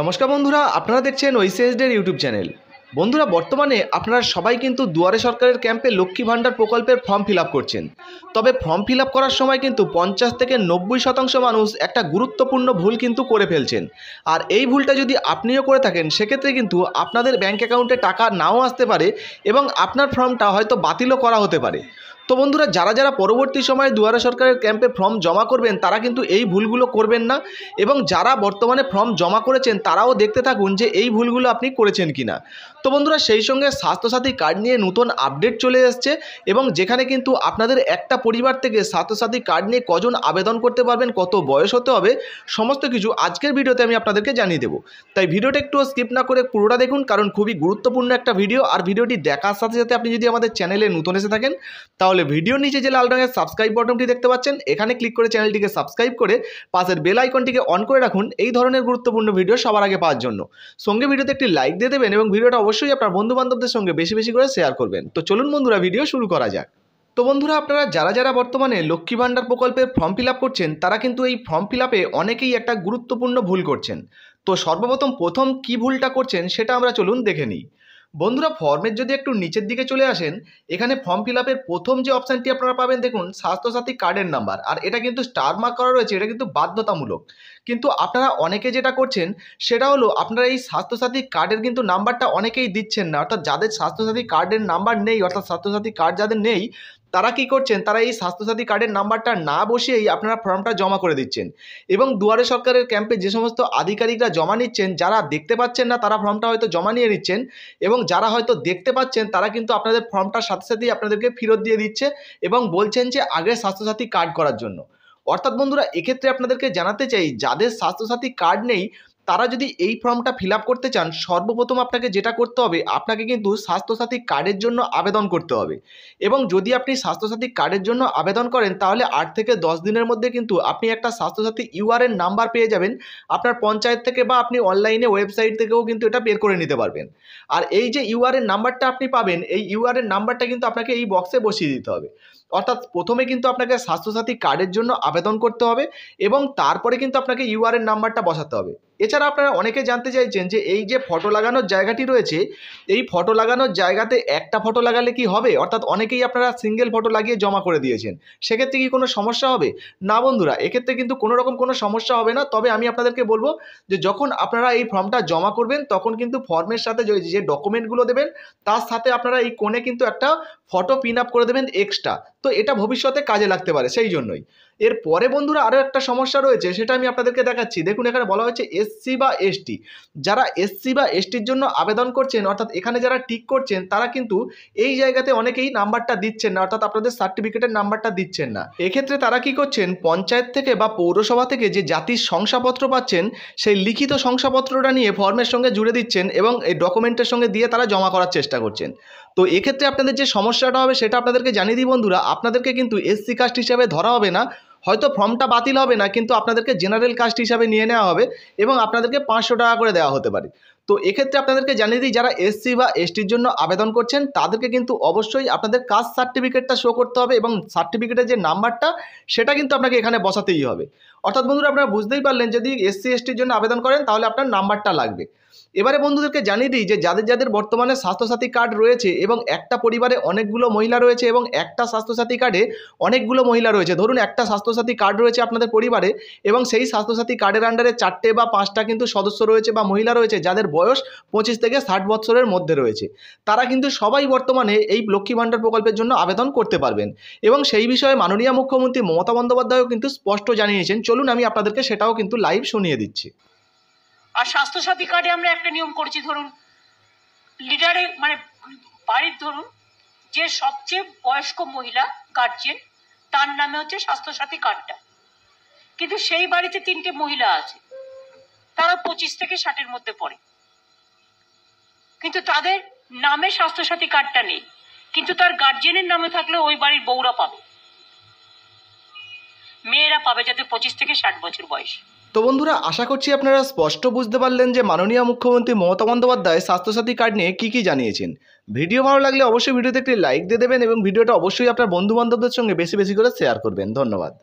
নমস্কার বন্ধুরা আপনারা দেখছেন ওইসিএসডের ইউটিউব চ্যানেল বন্ধুরা বর্তমানে আপনারা সবাই কিন্তু দুয়ারে সরকারের ক্যাম্পে লক্ষ্মী ভাণ্ডার প্রকল্পের ফর্ম ফিল করছেন তবে ফর্ম ফিল করার সময় কিন্তু পঞ্চাশ থেকে নব্বই শতাংশ মানুষ একটা গুরুত্বপূর্ণ ভুল কিন্তু করে ফেলছেন আর এই ভুলটা যদি আপনিও করে থাকেন সেক্ষেত্রে কিন্তু আপনাদের ব্যাঙ্ক অ্যাকাউন্টে টাকা নাও আসতে পারে এবং আপনার ফর্মটা হয়তো বাতিলও করা হতে পারে তো বন্ধুরা যারা যারা পরবর্তী সময়ে দুয়ারা সরকারের ক্যাম্পে ফর্ম জমা করবেন তারা কিন্তু এই ভুলগুলো করবেন না এবং যারা বর্তমানে ফর্ম জমা করেছেন তারাও দেখতে থাকুন যে এই ভুলগুলো আপনি করেছেন কি না তো বন্ধুরা সেই সঙ্গে স্বাস্থ্যসাথী কার্ড নিয়ে নতুন আপডেট চলে এসছে এবং যেখানে কিন্তু আপনাদের একটা পরিবার থেকে স্বাস্থ্যসাথী কার্ড নিয়ে কজন আবেদন করতে পারবেন কত বয়স হতে হবে সমস্ত কিছু আজকের ভিডিওতে আমি আপনাদেরকে জানিয়ে দেবো তাই ভিডিওটা একটু স্কিপ না করে পুরোটা দেখুন কারণ খুবই গুরুত্বপূর্ণ একটা ভিডিও আর ভিডিওটি দেখার সাথে সাথে আপনি যদি আমাদের চ্যানেলে নতুন এসে থাকেন তাহলে ভিডিওর নিচে যে লাল রঙের সাবস্ক্রাইব বটনটি দেখতে পাচ্ছেন এখানে ক্লিক করে চ্যানেলটিকে সাবস্ক্রাইব করে পাশের বেল আইকনটিকে অন করে রাখুন এই ধরনের গুরুত্বপূর্ণ ভিডিও সবার আগে পাওয়ার জন্য সঙ্গে ভিডিওতে একটি লাইক দিয়ে দেবেন এবং ভিডিওটা অবশ্যই আপনার বন্ধুবান্ধবদের সঙ্গে বেশি বেশি করে শেয়ার করবেন তো চলুন বন্ধুরা ভিডিও শুরু করা যাক তো বন্ধুরা আপনারা যারা যারা বর্তমানে লক্ষ্মী ভাণ্ডার প্রকল্পের ফর্ম ফিল করছেন তারা কিন্তু এই ফর্ম ফিল অনেকেই একটা গুরুত্বপূর্ণ ভুল করছেন তো সর্বপ্রথম প্রথম কি ভুলটা করছেন সেটা আমরা চলুন দেখে নিই বন্ধুরা ফর্মের যদি একটু নিচের দিকে চলে আসেন এখানে ফর্ম ফিল আপের প্রথম যে অপশানটি আপনারা পাবেন দেখুন স্বাস্থ্যসাথী কার্ডের নাম্বার আর এটা কিন্তু স্টার মার্ক করা রয়েছে এটা কিন্তু বাধ্যতামূলক কিন্তু আপনারা অনেকে যেটা করছেন সেটা হলো আপনারা এই স্বাস্থ্যসাথী কার্ডের কিন্তু নাম্বারটা অনেকেই দিচ্ছেন না অর্থাৎ যাদের স্বাস্থ্যসাথী কার্ডের নাম্বার নেই অর্থাৎ স্বাস্থ্যসাথী কার্ড যাদের নেই তারা কি করছেন তারা এই স্বাস্থ্যসাথী কার্ডের নাম্বারটা না বসিয়েই আপনারা ফর্মটা জমা করে দিচ্ছেন এবং দুয়ারে সরকারের ক্যাম্পে যে সমস্ত আধিকারিকরা জমা নিচ্ছেন যারা দেখতে পাচ্ছেন না তারা ফর্মটা হয়তো জমা নিয়ে নিচ্ছেন এবং যারা হয়তো দেখতে পাচ্ছেন তারা কিন্তু আপনাদের ফর্মটার সাথে সাথেই আপনাদেরকে ফেরত দিয়ে দিচ্ছে এবং বলছেন যে আগের স্বাস্থ্যসাথী কার্ড করার জন্য অর্থাৎ বন্ধুরা এক্ষেত্রে আপনাদেরকে জানাতে চাই যাদের স্বাস্থ্যসাথী কার্ড নেই তারা যদি এই ফর্মটা ফিল করতে চান সর্বপ্রথম আপনাকে যেটা করতে হবে আপনাকে কিন্তু স্বাস্থ্যসাথী কার্ডের জন্য আবেদন করতে হবে এবং যদি আপনি স্বাস্থ্যসাথী কার্ডের জন্য আবেদন করেন তাহলে আট থেকে দশ দিনের মধ্যে কিন্তু আপনি একটা স্বাস্থ্যসাথী ইউআরএন নাম্বার পেয়ে যাবেন আপনার পঞ্চায়েত থেকে বা আপনি অনলাইনে ওয়েবসাইট থেকেও কিন্তু এটা বের করে নিতে পারবেন আর এই যে ইউআরএন নাম্বারটা আপনি পাবেন এই ইউআরএন নাম্বারটা কিন্তু আপনাকে এই বক্সে বসিয়ে দিতে হবে অর্থাৎ প্রথমে কিন্তু আপনাকে স্বাস্থ্যসাথী কার্ডের জন্য আবেদন করতে হবে এবং তারপরে কিন্তু আপনাকে ইউআরএন নাম্বারটা বসাতে হবে এছাড়া আপনারা অনেকে জানতে চাইছেন যে এই যে ফটো লাগানোর জায়গাটি রয়েছে এই ফটো লাগানোর জায়গাতে একটা ফটো লাগালে কি হবে অর্থাৎ অনেকেই আপনারা সিঙ্গেল ফটো লাগিয়ে জমা করে দিয়েছেন সেক্ষেত্রে কি কোনো সমস্যা হবে না বন্ধুরা এক্ষেত্রে কিন্তু কোনো রকম কোনো সমস্যা হবে না তবে আমি আপনাদেরকে বলবো যে যখন আপনারা এই ফর্মটা জমা করবেন তখন কিন্তু ফর্মের সাথে যে ডকুমেন্টগুলো দেবেন তার সাথে আপনারা এই কোণে কিন্তু একটা ফটো পিন আপ করে দেবেন এক্সট্রা তো এটা ভবিষ্যতে কাজে লাগতে পারে সেই জন্যই এর পরে বন্ধুরা আরও একটা সমস্যা রয়েছে সেটা আমি আপনাদেরকে দেখাচ্ছি দেখুন এখানে বলা হয়েছে এসসি বা এসটি যারা এসসি বা এসটির জন্য আবেদন করছেন অর্থাৎ এখানে যারা টিক করছেন তারা কিন্তু এই জায়গাতে অনেকেই নাম্বারটা দিচ্ছেন না অর্থাৎ আপনাদের সার্টিফিকেটের নাম্বারটা দিচ্ছেন না এক্ষেত্রে তারা কি করছেন পঞ্চায়েত থেকে বা পৌরসভা থেকে যে জাতির শংসাপত্র পাচ্ছেন সেই লিখিত শংসাপত্রটা নিয়ে ফর্মের সঙ্গে জুড়ে দিচ্ছেন এবং এই ডকুমেন্টের সঙ্গে দিয়ে তারা জমা করার চেষ্টা করছেন তো এক্ষেত্রে আপনাদের যে সমস্যাটা হবে সেটা আপনাদেরকে জানিয়ে দিই বন্ধুরা আপনাদেরকে কিন্তু এসসি কাস্ট হিসাবে ধরা হবে না হয়তো ফর্মটা বাতিল হবে না কিন্তু আপনাদেরকে জেনারেল কাস্ট হিসাবে নিয়ে নেওয়া হবে এবং আপনাদেরকে পাঁচশো টাকা করে দেওয়া হতে পারে তো এক্ষেত্রে আপনাদেরকে জানিয়ে দিই যারা এসসি বা এসটির জন্য আবেদন করছেন তাদেরকে কিন্তু অবশ্যই আপনাদের কাস্ট সার্টিফিকেটটা শো করতে হবে এবং সার্টিফিকেটের যে নাম্বারটা সেটা কিন্তু আপনাকে এখানে বসাতেই হবে অর্থাৎ বন্ধুরা আপনারা বুঝতেই পারলেন যদি এসসি এসটির জন্য আবেদন করেন তাহলে আপনার নাম্বারটা লাগবে এবারে বন্ধুদেরকে জানিয়ে দিই যে যাদের যাদের বর্তমানে স্বাস্থ্যসাথী কার্ড রয়েছে এবং একটা পরিবারে অনেকগুলো মহিলা রয়েছে এবং একটা স্বাস্থ্যসাথী কার্ডে অনেকগুলো মহিলা রয়েছে ধরুন একটা স্বাস্থ্যসাথী কার্ড রয়েছে আপনাদের পরিবারে এবং সেই স্বাস্থ্যসাথী কার্ডের আন্ডারে চারটে বা পাঁচটা কিন্তু সদস্য রয়েছে বা মহিলা রয়েছে যাদের বয়স পঁচিশ থেকে ষাট বছরের মধ্যে রয়েছে তারা কিন্তু সবাই বর্তমানে এই লক্ষ্মী ভাণ্ডার প্রকল্পের জন্য আবেদন করতে পারবেন এবং সেই বিষয়ে মাননীয় মুখ্যমন্ত্রী মমতা বন্দ্যোপাধ্যায়ও কিন্তু স্পষ্ট জানিয়েছেন চলুন আমি আপনাদেরকে সেটাও কিন্তু লাইভ শুনিয়ে দিচ্ছি আর স্বাস্থ্যসাথী কার্ডে আমরা একটা নিয়ম করছি ধরুন লিডারে মানে বাড়ির ধরুন যে সবচেয়ে বয়স্ক মহিলা গার্জেন তার নামে হচ্ছে স্বাস্থ্যসাথী কার্ডটা কিন্তু সেই বাড়িতে তিনটে মহিলা আছে তারা পঁচিশ থেকে ষাটের মধ্যে পড়ে কিন্তু তাদের নামে স্বাস্থ্যসাথী কার্ডটা নেই কিন্তু তার গার্জেনের নামে থাকলে ওই বাড়ির বউরা পাবে মেয়েরা পাবে যাতে পঁচিশ থেকে ষাট বছর বয়স তো বন্ধুরা আশা করছি আপনারা স্পষ্ট বুঝতে পারলেন যে মাননীয় মুখ্যমন্ত্রী মমতা বন্দ্যোপাধ্যায় স্বাস্থ্যসাথী কার্ড নিয়ে কী কী জানিয়েছেন ভিডিও ভালো লাগলে অবশ্যই ভিডিওতে একটি লাইক দিয়ে দেবেন এবং ভিডিওটা অবশ্যই আপনার বন্ধুবান্ধবদের সঙ্গে বেশি বেশি করে শেয়ার করবেন ধন্যবাদ